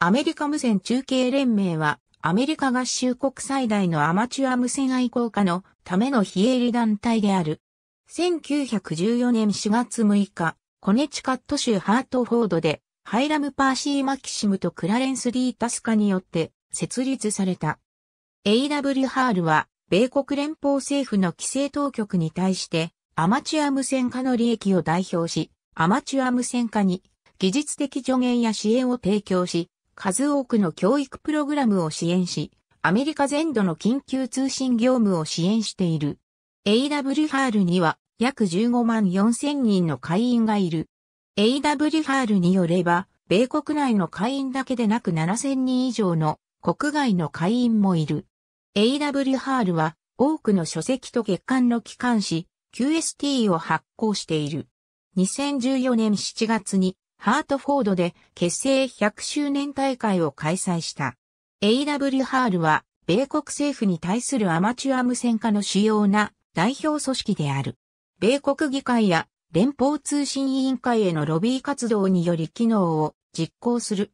アメリカ無線中継連盟は、アメリカ合衆国最大のアマチュア無線愛好家のための非営利団体である。1914年4月6日、コネチカット州ハートフォードで、ハイラム・パーシー・マキシムとクラレンス・リー・タスカによって設立された。A.W. ハールは、米国連邦政府の規制当局に対して、アマチュア無線化の利益を代表し、アマチュア無線化に技術的助言や支援を提供し、数多くの教育プログラムを支援し、アメリカ全土の緊急通信業務を支援している。a w r には約15万4000人の会員がいる。a w r によれば、米国内の会員だけでなく7000人以上の国外の会員もいる。a w r は多くの書籍と月間の機関紙、QST を発行している。2014年7月にハートフォードで結成100周年大会を開催した。AW ハールは、米国政府に対するアマチュア無線化の主要な代表組織である。米国議会や連邦通信委員会へのロビー活動により機能を実行する。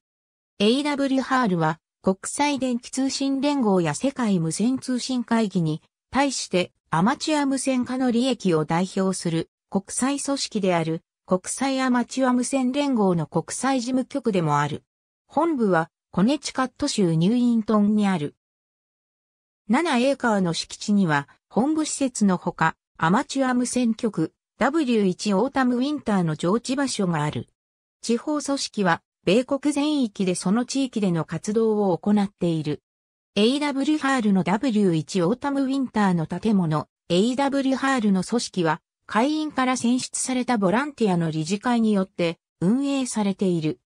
AW ハールは国際電気通信連合や世界無線通信会議に対してアマチュア無線化の利益を代表する国際組織である国際アマチュア無線連合の国際事務局でもある。本部はコネチカット州ニューイントンにある。7エーカーの敷地には本部施設のほかアマチュア無線局 W1 オータムウィンターの常置場所がある。地方組織は米国全域でその地域での活動を行っている。AW ハールの W1 オータムウィンターの建物、AW ハールの組織は会員から選出されたボランティアの理事会によって運営されている。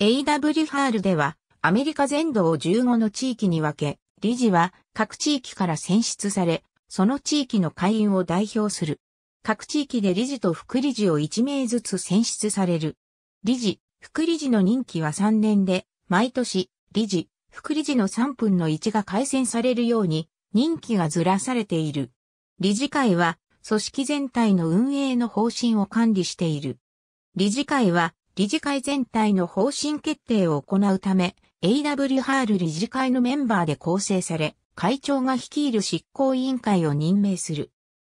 AW ハールではアメリカ全土を15の地域に分け、理事は各地域から選出され、その地域の会員を代表する。各地域で理事と副理事を1名ずつ選出される。理事、副理事の任期は3年で、毎年、理事、副理事の3分の1が改選されるように、任期がずらされている。理事会は、組織全体の運営の方針を管理している。理事会は、理事会全体の方針決定を行うため、AW ハール理事会のメンバーで構成され、会長が率いる執行委員会を任命する。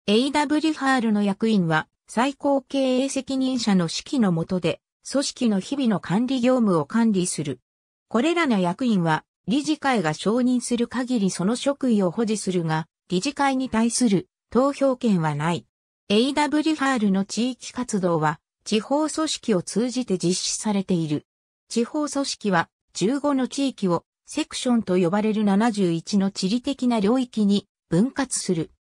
AW ハールの役員は、最高経営責任者の指揮の下で、組織の日々の管理業務を管理する。これらの役員は、理事会が承認する限りその職位を保持するが、理事会に対する投票権はない。AWR の地域活動は地方組織を通じて実施されている。地方組織は15の地域をセクションと呼ばれる71の地理的な領域に分割する。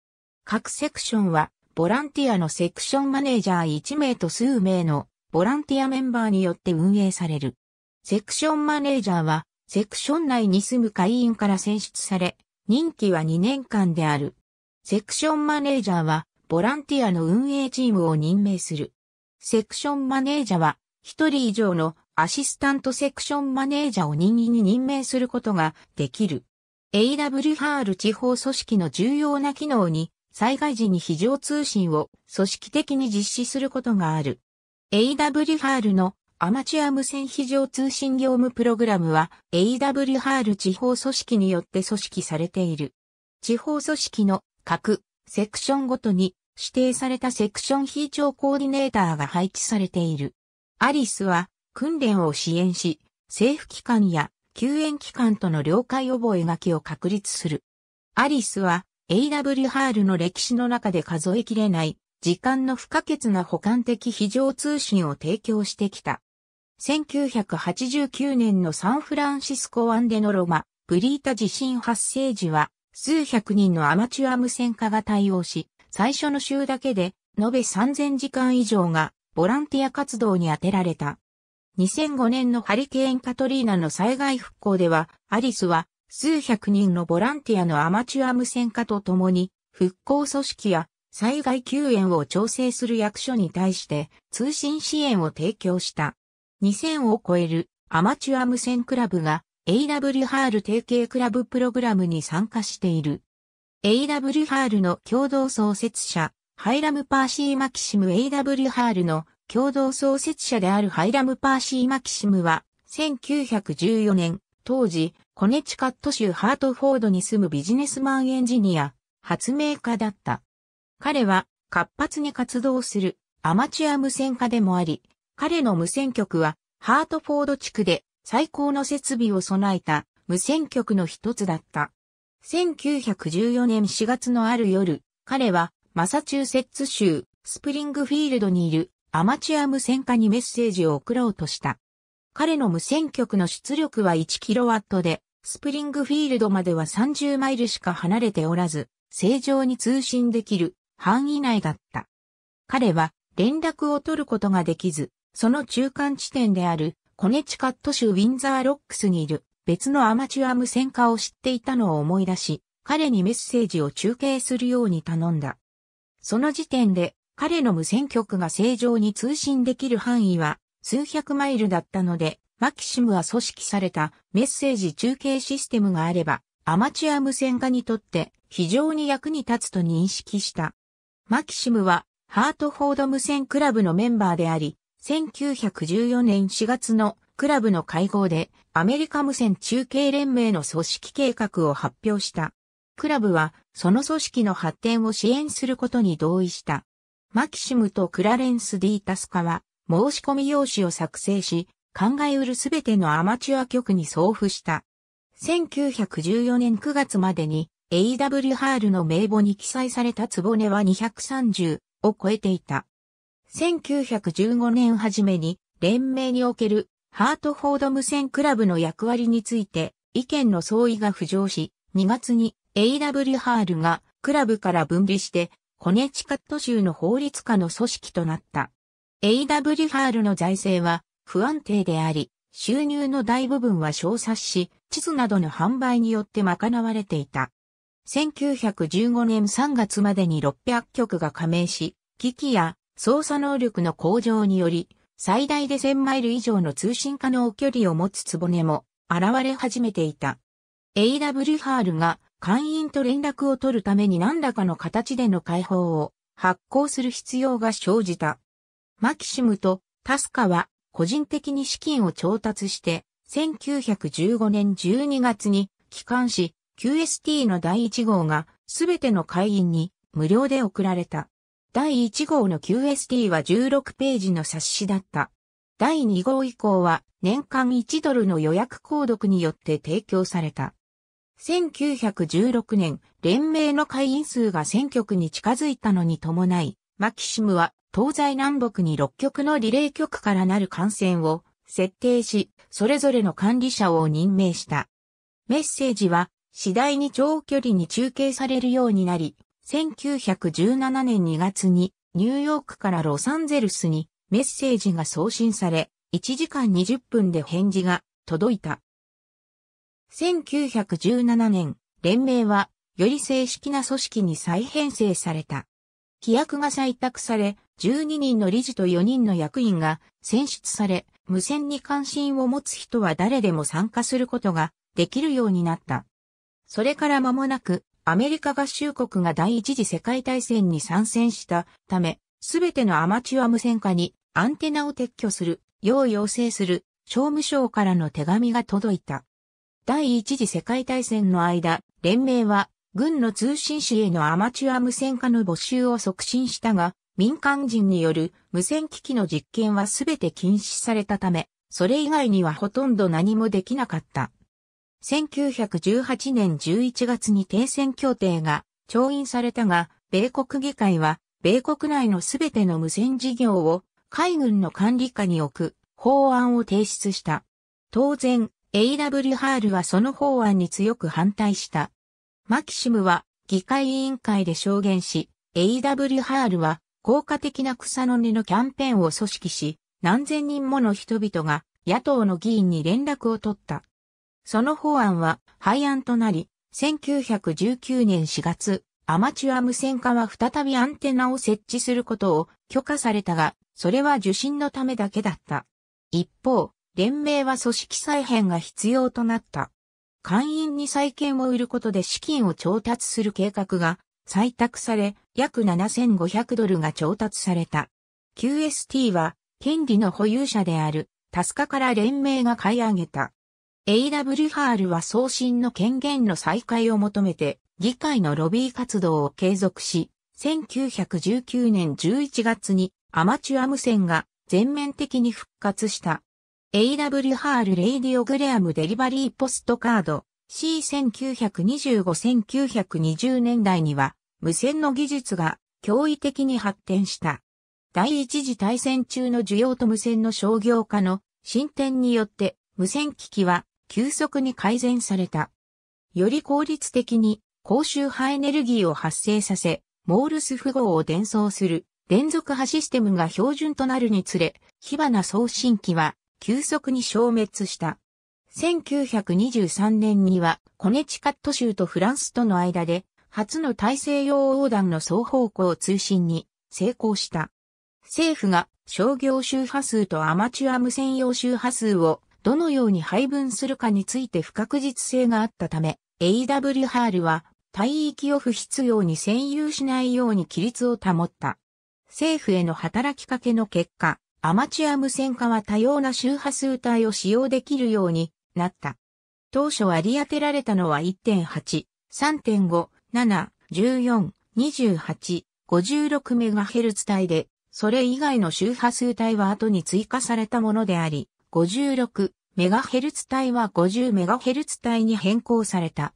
各セクションはボランティアのセクションマネージャー1名と数名のボランティアメンバーによって運営される。セクションマネージャーはセクション内に住む会員から選出され、任期は2年間である。セクションマネージャーは、ボランティアの運営チームを任命する。セクションマネージャーは、一人以上のアシスタントセクションマネージャーを任意に任命することができる。AWR 地方組織の重要な機能に、災害時に非常通信を組織的に実施することがある。AWR のアマチュア無線非常通信業務プログラムは AWR 地方組織によって組織されている。地方組織の各セクションごとに指定されたセクション非常コーディネーターが配置されている。アリスは訓練を支援し、政府機関や救援機関との了解覚書を確立する。アリスは A.W. ハールの歴史の中で数えきれない時間の不可欠な補完的非常通信を提供してきた。1989年のサンフランシスコ湾でのロマ、ブリータ地震発生時は数百人のアマチュア無線化が対応し、最初の週だけで、延べ3000時間以上が、ボランティア活動に充てられた。2005年のハリケーンカトリーナの災害復興では、アリスは、数百人のボランティアのアマチュア無線化とともに、復興組織や災害救援を調整する役所に対して通信支援を提供した。2000を超えるアマチュア無線クラブが AW r 提携クラブプログラムに参加している。AW r の共同創設者、ハイラム・パーシー・マキシム AW r の共同創設者であるハイラム・パーシー・マキシムは、1914年、当時、コネチカット州ハートフォードに住むビジネスマンエンジニア、発明家だった。彼は活発に活動するアマチュア無線家でもあり、彼の無線局はハートフォード地区で最高の設備を備えた無線局の一つだった。1914年4月のある夜、彼はマサチューセッツ州スプリングフィールドにいるアマチュア無線化にメッセージを送ろうとした。彼の無線局の出力は 1kW で、スプリングフィールドまでは30マイルしか離れておらず、正常に通信できる範囲内だった。彼は連絡を取ることができず、その中間地点であるコネチカット州ウィンザーロックスにいる別のアマチュア無線化を知っていたのを思い出し、彼にメッセージを中継するように頼んだ。その時点で彼の無線局が正常に通信できる範囲は数百マイルだったので、マキシムは組織されたメッセージ中継システムがあれば、アマチュア無線化にとって非常に役に立つと認識した。マキシムはハートフォード無線クラブのメンバーであり、1914年4月のクラブの会合でアメリカ無線中継連盟の組織計画を発表した。クラブはその組織の発展を支援することに同意した。マキシムとクラレンス・ディータスカは申し込み用紙を作成し、考えうるすべてのアマチュア局に送付した。1914年9月までに AW ハールの名簿に記載された壺根は230を超えていた。1915年初めに連盟におけるハートフォード無線クラブの役割について意見の相違が浮上し、2月に A.W. ハールがクラブから分離してコネチカット州の法律下の組織となった。A.W. ハールの財政は不安定であり、収入の大部分は小冊子、地図などの販売によって賄われていた。1915年3月までに600局が加盟し、機器や操作能力の向上により、最大で1000マイル以上の通信可能距離を持つつぼねも現れ始めていた。AW ハールが会員と連絡を取るために何らかの形での解放を発行する必要が生じた。マキシムとタスカは個人的に資金を調達して、1915年12月に帰還し、QST の第1号がすべての会員に無料で送られた。第1号の QST は16ページの冊子だった。第2号以降は年間1ドルの予約購読によって提供された。1916年、連盟の会員数が選挙区に近づいたのに伴い、マキシムは東西南北に6局のリレー局からなる感染を設定し、それぞれの管理者を任命した。メッセージは次第に長距離に中継されるようになり、1917年2月にニューヨークからロサンゼルスにメッセージが送信され、1時間20分で返事が届いた。1917年、連盟はより正式な組織に再編成された。規約が採択され、12人の理事と4人の役員が選出され、無線に関心を持つ人は誰でも参加することができるようになった。それから間もなく、アメリカ合衆国が第一次世界大戦に参戦したため、すべてのアマチュア無線化にアンテナを撤去する、よう要請する、商務省からの手紙が届いた。第一次世界大戦の間、連盟は、軍の通信士へのアマチュア無線化の募集を促進したが、民間人による無線機器の実験はすべて禁止されたため、それ以外にはほとんど何もできなかった。1918年11月に停戦協定が調印されたが、米国議会は、米国内のすべての無線事業を海軍の管理下に置く法案を提出した。当然、A.W. ハールはその法案に強く反対した。マキシムは議会委員会で証言し、A.W. ハールは効果的な草の根のキャンペーンを組織し、何千人もの人々が野党の議員に連絡を取った。その法案は廃案となり、1919年4月、アマチュア無線化は再びアンテナを設置することを許可されたが、それは受信のためだけだった。一方、連盟は組織再編が必要となった。会員に再建を売ることで資金を調達する計画が採択され、約7500ドルが調達された。QST は、権利の保有者である、タスカから連盟が買い上げた。A.W. ハールは送信の権限の再開を求めて、議会のロビー活動を継続し、1919年11月にアマチュア無線が全面的に復活した。A.W. ハール・レイディオグレアム・デリバリー・ポストカード C1925-1920 年代には無線の技術が驚異的に発展した。第一次大戦中の需要と無線の商業化の進展によって無線機器は急速に改善された。より効率的に高周波エネルギーを発生させ、モールス符号を伝送する連続波システムが標準となるにつれ、火花送信機は急速に消滅した。1923年にはコネチカット州とフランスとの間で初の大西洋横断の双方向通信に成功した。政府が商業周波数とアマチュア無線用周波数をどのように配分するかについて不確実性があったため、AW ハールは、帯域を不必要に占有しないように規律を保った。政府への働きかけの結果、アマチュア無線化は多様な周波数帯を使用できるようになった。当初割り当てられたのは1.8、3.5、7、14、28、56メガヘルツ帯で、それ以外の周波数帯は後に追加されたものであり、56MHz 帯は 50MHz 帯に変更された。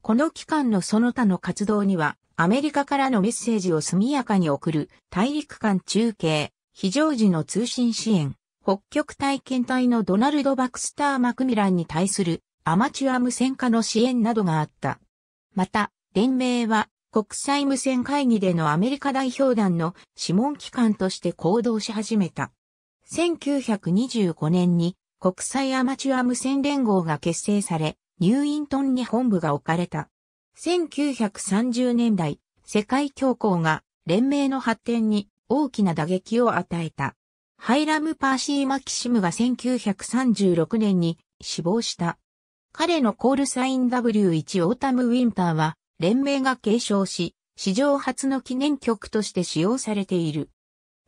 この期間のその他の活動には、アメリカからのメッセージを速やかに送る、大陸間中継、非常時の通信支援、北極体験隊のドナルド・バクスター・マクミランに対するアマチュア無線化の支援などがあった。また、連盟は国際無線会議でのアメリカ代表団の諮問機関として行動し始めた。1925年に国際アマチュア無線連合が結成され、ニューイントンに本部が置かれた。1930年代、世界恐慌が連盟の発展に大きな打撃を与えた。ハイラム・パーシー・マキシムが1936年に死亡した。彼のコールサイン W1 オータム・ウィンターは連盟が継承し、史上初の記念曲として使用されている。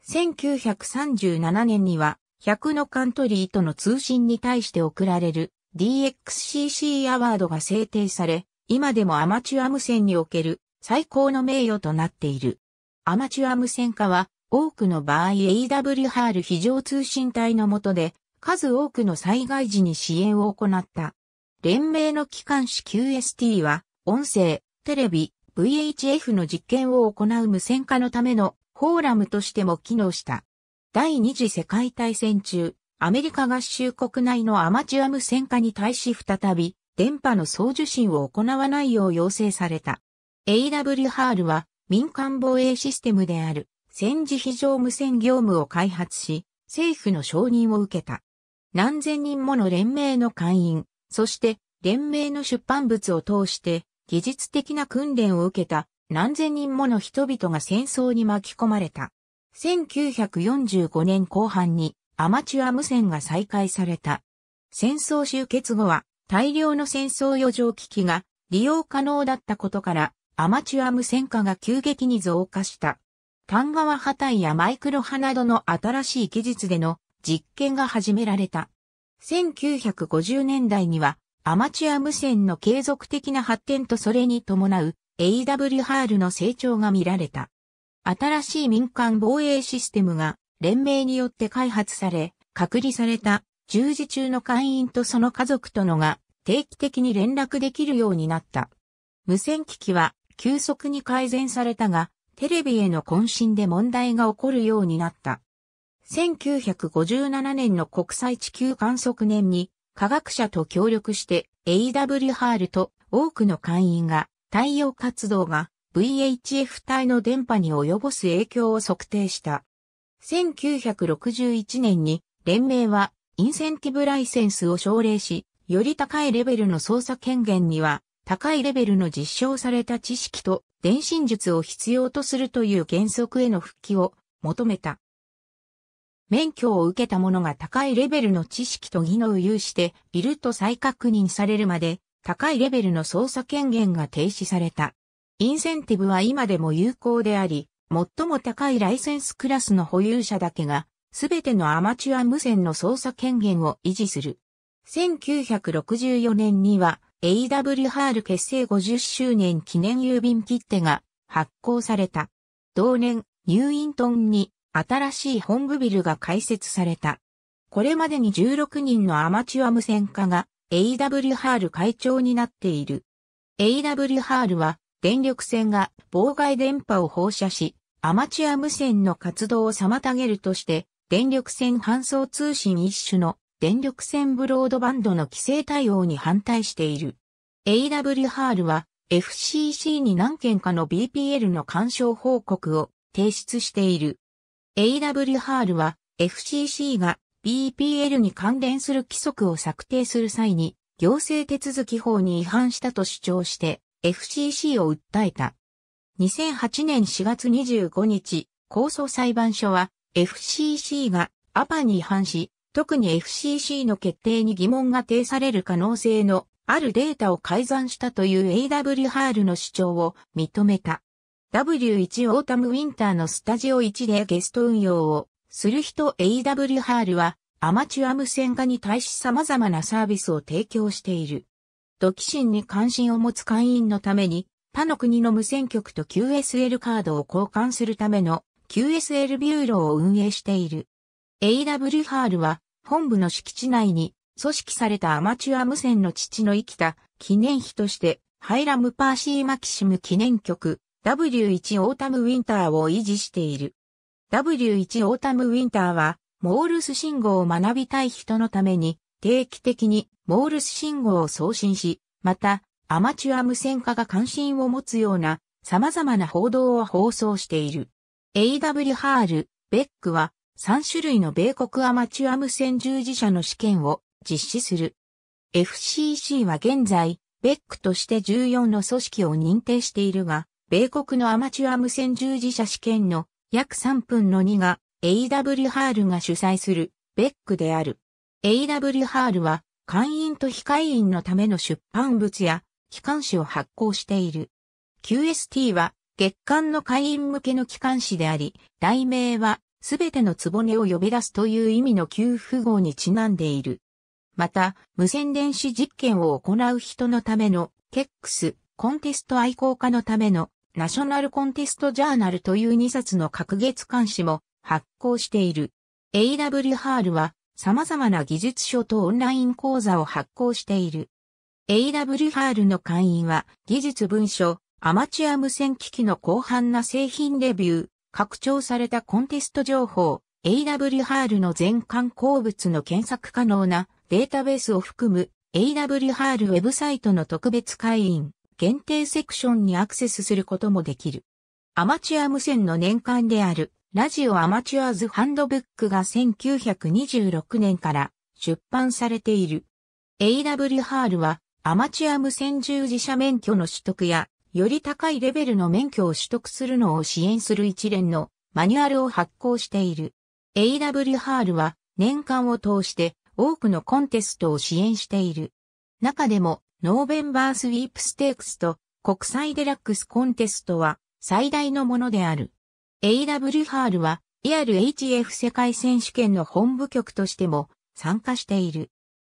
1937年には、100のカントリーとの通信に対して贈られる DXCC アワードが制定され、今でもアマチュア無線における最高の名誉となっている。アマチュア無線化は多くの場合 AWR 非常通信隊の下で数多くの災害時に支援を行った。連盟の機関紙 QST は音声、テレビ、VHF の実験を行う無線化のためのフォーラムとしても機能した。第二次世界大戦中、アメリカ合衆国内のアマチュア無線化に対し再び、電波の送受信を行わないよう要請された。AW ハールは民間防衛システムである戦時非常無線業務を開発し、政府の承認を受けた。何千人もの連盟の会員、そして連盟の出版物を通して技術的な訓練を受けた何千人もの人々が戦争に巻き込まれた。1945年後半にアマチュア無線が再開された。戦争終結後は大量の戦争余剰機器が利用可能だったことからアマチュア無線化が急激に増加した。単側破体やマイクロ波などの新しい技術での実験が始められた。1950年代にはアマチュア無線の継続的な発展とそれに伴う AW ハールの成長が見られた。新しい民間防衛システムが連盟によって開発され、隔離された従事中の会員とその家族とのが定期的に連絡できるようになった。無線機器は急速に改善されたが、テレビへの渾身で問題が起こるようになった。1957年の国際地球観測年に科学者と協力して AW ハールと多くの会員が太陽活動が VHF 帯の電波に及ぼす影響を測定した。1961年に連盟はインセンティブライセンスを奨励し、より高いレベルの操作権限には高いレベルの実証された知識と電信術を必要とするという原則への復帰を求めた。免許を受けた者が高いレベルの知識と技能を有していると再確認されるまで高いレベルの操作権限が停止された。インセンティブは今でも有効であり、最も高いライセンスクラスの保有者だけが、すべてのアマチュア無線の操作権限を維持する。1964年には AW ハール結成50周年記念郵便切手が発行された。同年、ニューイントンに新しい本部ビルが開設された。これまでに16人のアマチュア無線化が A.W. r 会長になっている。A.W. r は電力線が妨害電波を放射し、アマチュア無線の活動を妨げるとして、電力線搬送通信一種の電力線ブロードバンドの規制対応に反対している。A.W. r は FCC に何件かの BPL の干渉報告を提出している。A.W. r は FCC が BPL に関連する規則を策定する際に、行政手続き法に違反したと主張して、FCC を訴えた。2008年4月25日、控訴裁判所は FCC がアパに違反し、特に FCC の決定に疑問が呈される可能性のあるデータを改ざんしたという AW ハールの主張を認めた。W1 オータムウィンターのスタジオ1でゲスト運用をする人 AW ハールはアマチュア無線化に対し様々なサービスを提供している。ドキシンに関心を持つ会員のために他の国の無線局と QSL カードを交換するための QSL ビューローを運営している。AW ハールは本部の敷地内に組織されたアマチュア無線の父の生きた記念碑としてハイラム・パーシー・マキシム記念局 W1 オータム・ウィンターを維持している。W1 オータムウィンターは、モールス信号を学びたい人のために、定期的にモールス信号を送信し、また、アマチュア無線化が関心を持つような、様々な報道を放送している。A.W. ハール、ベックは、3種類の米国アマチュア無線従事者の試験を実施する。FCC は現在、ベックとして14の組織を認定しているが、米国のアマチュア無線従事者試験の約3分の2が A.W. ハールが主催するベックである。A.W. ハールは会員と非会員のための出版物や機関誌を発行している。QST は月間の会員向けの機関誌であり、題名はすべてのつぼねを呼び出すという意味の給付号にちなんでいる。また、無線電子実験を行う人のための、ケックス、コンテスト愛好家のための、ナショナルコンテストジャーナルという2冊の各月刊誌も発行している。A.W. ハールは様々な技術書とオンライン講座を発行している。A.W. ハールの会員は技術文書、アマチュア無線機器の広範な製品レビュー、拡張されたコンテスト情報、A.W. ハールの全刊鉱物の検索可能なデータベースを含む A.W. ハールウェブサイトの特別会員。限定セクションにアクセスすることもできる。アマチュア無線の年間であるラジオアマチュアーズハンドブックが1926年から出版されている。AW ハールはアマチュア無線従事者免許の取得やより高いレベルの免許を取得するのを支援する一連のマニュアルを発行している。AW ハールは年間を通して多くのコンテストを支援している。中でもノーベンバースウィープステークスと国際デラックスコンテストは最大のものである。AW ハールは ERHF 世界選手権の本部局としても参加している。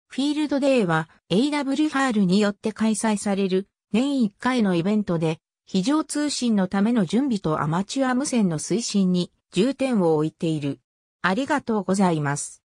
フィールドデーは AW ハールによって開催される年1回のイベントで非常通信のための準備とアマチュア無線の推進に重点を置いている。ありがとうございます。